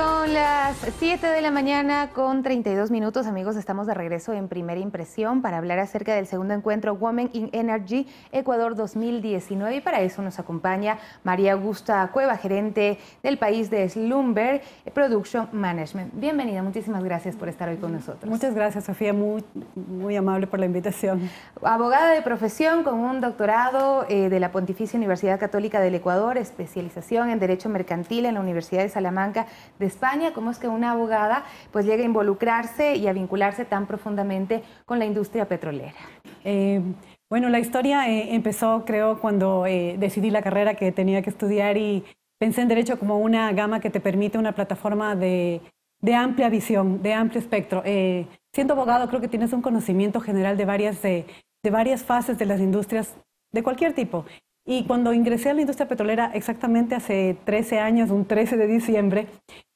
Son las 7 de la mañana con 32 minutos, amigos. Estamos de regreso en primera impresión para hablar acerca del segundo encuentro Women in Energy Ecuador 2019. Y para eso nos acompaña María Augusta Cueva, gerente del país de Slumber Production Management. Bienvenida, muchísimas gracias por estar hoy con nosotros. Muchas gracias, Sofía. Muy, amable por la invitación. Abogada de profesión con un doctorado eh, de la Pontificia Universidad Católica del Ecuador, especialización en Derecho Mercantil en la Universidad de Salamanca de España, cómo es que una abogada pues llega a involucrarse y a vincularse tan profundamente con la industria petrolera. Eh, bueno, la historia eh, empezó creo cuando eh, decidí la carrera que tenía que estudiar y pensé en derecho como una gama que te permite una plataforma de, de amplia visión, de amplio espectro. siendo abogado creo que tienes un conocimiento general de varias, de varias fases de las industrias de cualquier tipo. Y cuando ingresé a la industria petrolera, exactamente hace 13 años, un 13 de diciembre,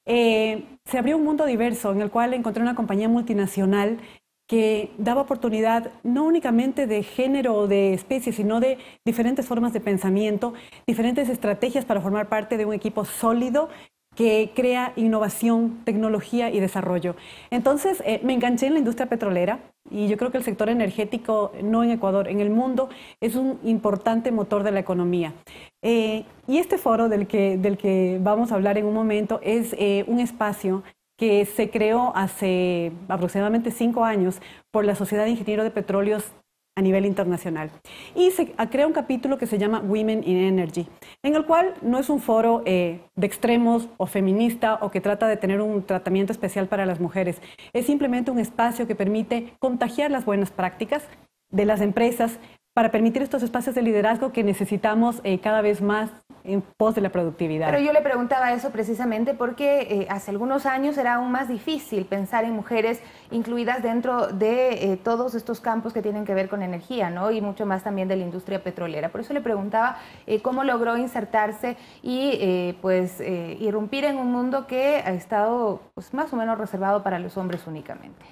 eh, se abrió un mundo diverso en el cual encontré una compañía multinacional que daba oportunidad no únicamente de género o de especie, sino de diferentes formas de pensamiento, diferentes estrategias para formar parte de un equipo sólido que crea innovación, tecnología y desarrollo. Entonces, eh, me enganché en la industria petrolera y yo creo que el sector energético, no en Ecuador, en el mundo, es un importante motor de la economía. Eh, y este foro del que, del que vamos a hablar en un momento es eh, un espacio que se creó hace aproximadamente cinco años por la Sociedad de Ingenieros de Petróleos a nivel internacional. Y se crea un capítulo que se llama Women in Energy, en el cual no es un foro eh, de extremos o feminista o que trata de tener un tratamiento especial para las mujeres. Es simplemente un espacio que permite contagiar las buenas prácticas de las empresas para permitir estos espacios de liderazgo que necesitamos eh, cada vez más en pos de la productividad. Pero yo le preguntaba eso precisamente porque eh, hace algunos años era aún más difícil pensar en mujeres incluidas dentro de eh, todos estos campos que tienen que ver con energía, ¿no? Y mucho más también de la industria petrolera. Por eso le preguntaba cómo logró insertarse y pues irrumpir en un mundo que ha estado pues, más o menos reservado para los hombres únicamente.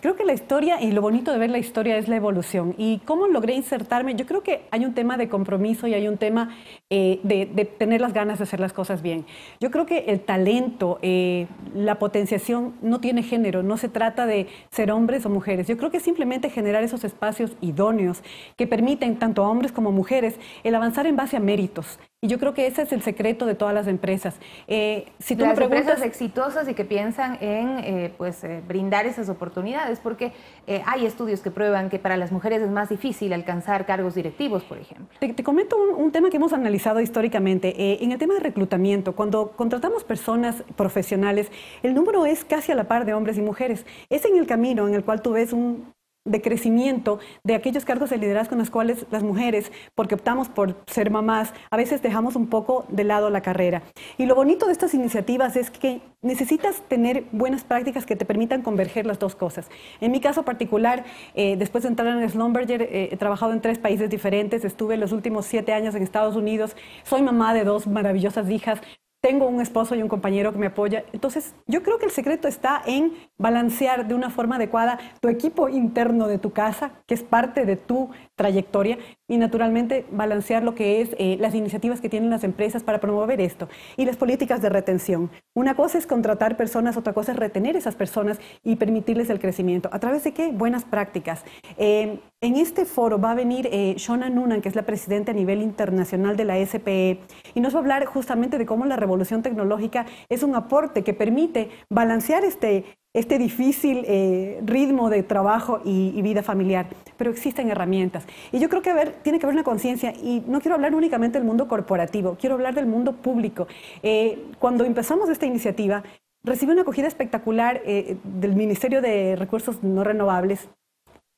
Creo que la historia y lo bonito de ver la historia es la evolución. ¿Y cómo logré insertarme? Yo creo que hay un tema de compromiso y hay un tema eh, de, tener las ganas de hacer las cosas bien. Yo creo que el talento, eh, la potenciación no tiene género, no se trata de ser hombres o mujeres. Yo creo que simplemente generar esos espacios idóneos que permiten tanto a hombres como mujeres el avanzar en base a méritos, y yo creo que ese es el secreto de todas las empresas. Eh, si tú las empresas exitosas y que piensan en eh, pues, eh, brindar esas oportunidades, porque eh, hay estudios que prueban que para las mujeres es más difícil alcanzar cargos directivos, por ejemplo. Te, te comento un, tema que hemos analizado históricamente. en el tema de reclutamiento, cuando contratamos personas profesionales, el número es casi a la par de hombres y mujeres. Es en el camino en el cual tú ves un de crecimiento de aquellos cargos de liderazgo en los cuales las mujeres, porque optamos por ser mamás, a veces dejamos un poco de lado la carrera. Y lo bonito de estas iniciativas es que necesitas tener buenas prácticas que te permitan converger las dos cosas. En mi caso particular, eh, después de entrar en Slumberger, eh, he trabajado en tres países diferentes, estuve los últimos siete años en Estados Unidos, soy mamá de dos maravillosas hijas, tengo un esposo y un compañero que me apoya. Entonces, yo creo que el secreto está en balancear de una forma adecuada tu equipo interno de tu casa, que es parte de tu trayectoria, y naturalmente balancear lo que es eh, las iniciativas que tienen las empresas para promover esto y las políticas de retención. Una cosa es contratar personas, otra cosa es retener esas personas y permitirles el crecimiento. ¿A través de qué? Buenas prácticas. Eh, en este foro va a venir eh, Shona Nunan, que es la presidenta a nivel internacional de la SPE, y nos va a hablar justamente de cómo la revolución tecnológica es un aporte que permite balancear este, este difícil eh, ritmo de trabajo y, vida familiar, pero existen herramientas. Y yo creo que tiene que haber una conciencia, y no quiero hablar únicamente del mundo corporativo, quiero hablar del mundo público. Eh, cuando empezamos esta iniciativa, recibí una acogida espectacular eh, del Ministerio de Recursos No Renovables,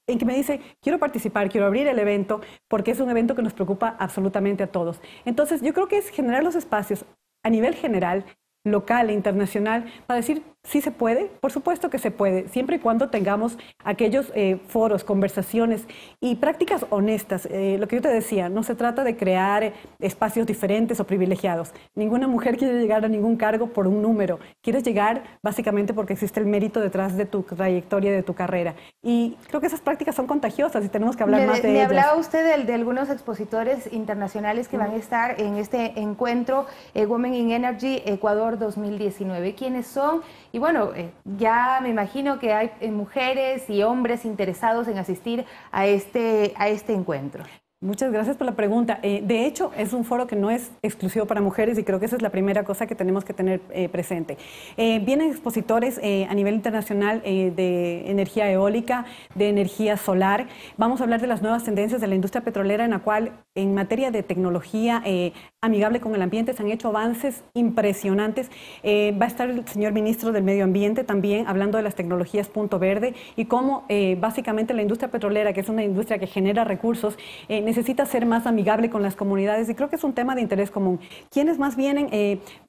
en que me dice, quiero participar, quiero abrir el evento, porque es un evento que nos preocupa absolutamente a todos. Entonces, yo creo que es generar los espacios a nivel general local e internacional para decir Sí se puede, por supuesto que se puede, siempre y cuando tengamos aquellos eh, foros, conversaciones y prácticas honestas. Eh, lo que yo te decía, no se trata de crear espacios diferentes o privilegiados. Ninguna mujer quiere llegar a ningún cargo por un número. Quieres llegar básicamente porque existe el mérito detrás de tu trayectoria, de tu carrera. Y creo que esas prácticas son contagiosas y tenemos que hablar más de ellas. Me hablaba usted de, de, algunos expositores internacionales que van a estar en este encuentro eh, Women in Energy Ecuador 2019. ¿Quiénes son? Y bueno, eh, ya me imagino que hay eh, mujeres y hombres interesados en asistir a este, a este encuentro. Muchas gracias por la pregunta. Eh, de hecho, es un foro que no es exclusivo para mujeres y creo que esa es la primera cosa que tenemos que tener presente. vienen expositores a nivel internacional de energía eólica, de energía solar. Vamos a hablar de las nuevas tendencias de la industria petrolera en la cual en materia de tecnología eh, amigable con el ambiente. Se han hecho avances impresionantes. Eh, va a estar el señor ministro del Medio Ambiente también hablando de las tecnologías punto verde y cómo eh, básicamente la industria petrolera, que es una industria que genera recursos, necesita ser más amigable con las comunidades y creo que es un tema de interés común. ¿Quiénes más vienen?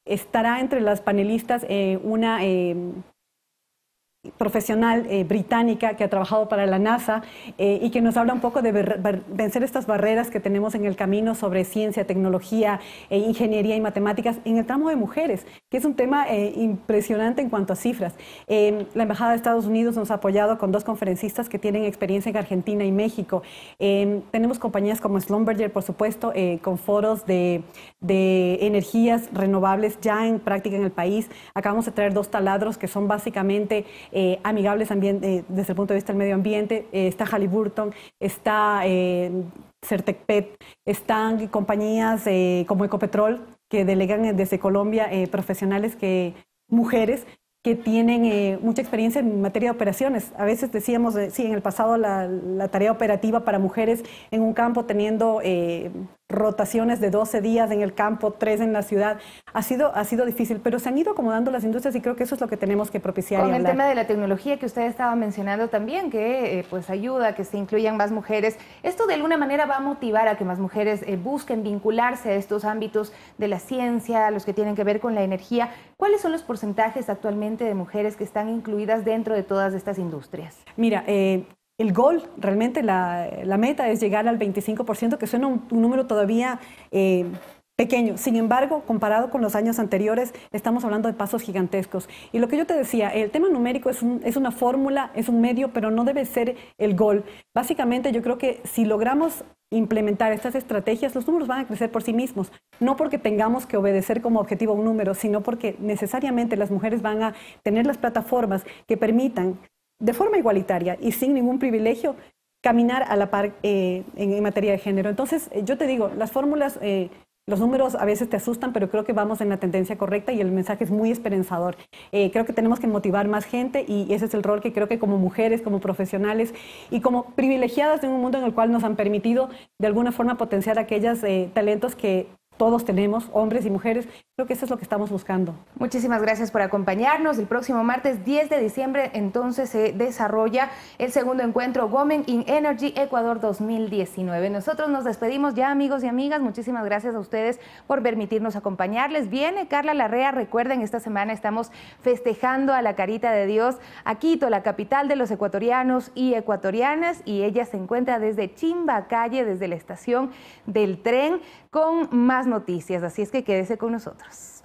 estará entre las panelistas una profesional eh, británica que ha trabajado para la NASA eh, y que nos habla un poco de vencer estas barreras que tenemos en el camino sobre ciencia, tecnología, eh, ingeniería y matemáticas en el tramo de mujeres, que es un tema impresionante en cuanto a cifras. la Embajada de Estados Unidos nos ha apoyado con dos conferencistas que tienen experiencia en Argentina y México. tenemos compañías como Slumberger, por supuesto, con foros de, de energías renovables ya en práctica en el país. Acabamos de traer dos taladros que son básicamente... Eh, amigables también eh, desde el punto de vista del medio ambiente. Eh, está Halliburton, está Certecpet, están compañías como Ecopetrol que delegan desde Colombia profesionales que mujeres que tienen mucha experiencia en materia de operaciones. A veces decíamos, sí, en el pasado la, tarea operativa para mujeres en un campo teniendo rotaciones de 12 días en el campo, 3 en la ciudad. Ha sido, ha sido difícil, pero se han ido acomodando las industrias y creo que eso es lo que tenemos que propiciar. Con el tema de la tecnología que usted estaba mencionando también, que eh, pues ayuda, que se incluyan más mujeres, ¿esto de alguna manera va a motivar a que más mujeres eh, busquen vincularse a estos ámbitos de la ciencia, los que tienen que ver con la energía? ¿Cuáles son los porcentajes actualmente de mujeres que están incluidas dentro de todas estas industrias? Mira, eh, el gol, realmente la, meta es llegar al 25%, que suena un, número todavía eh, pequeño. Sin embargo, comparado con los años anteriores, estamos hablando de pasos gigantescos. Y lo que yo te decía, el tema numérico es, es una fórmula, es un medio, pero no debe ser el gol. Básicamente, yo creo que si logramos implementar estas estrategias, los números van a crecer por sí mismos. No porque tengamos que obedecer como objetivo un número, sino porque necesariamente las mujeres van a tener las plataformas que permitan de forma igualitaria y sin ningún privilegio caminar a la par eh, en, materia de género. Entonces, eh, yo te digo, las fórmulas, eh, los números a veces te asustan, pero creo que vamos en la tendencia correcta y el mensaje es muy esperanzador. creo que tenemos que motivar más gente y ese es el rol que creo que como mujeres, como profesionales y como privilegiadas de un mundo en el cual nos han permitido de alguna forma potenciar aquellos talentos que todos tenemos, hombres y mujeres. Creo que eso es lo que estamos buscando. Muchísimas gracias por acompañarnos. El próximo martes 10 de diciembre entonces se desarrolla el segundo encuentro Women in Energy Ecuador 2019. Nosotros nos despedimos ya amigos y amigas. Muchísimas gracias a ustedes por permitirnos acompañarles. Viene Carla Larrea. Recuerden, esta semana estamos festejando a la carita de Dios a Quito, la capital de los ecuatorianos y ecuatorianas. Y ella se encuentra desde Chimba Calle, desde la estación del tren, con más noticias, así es que quédese con nosotros.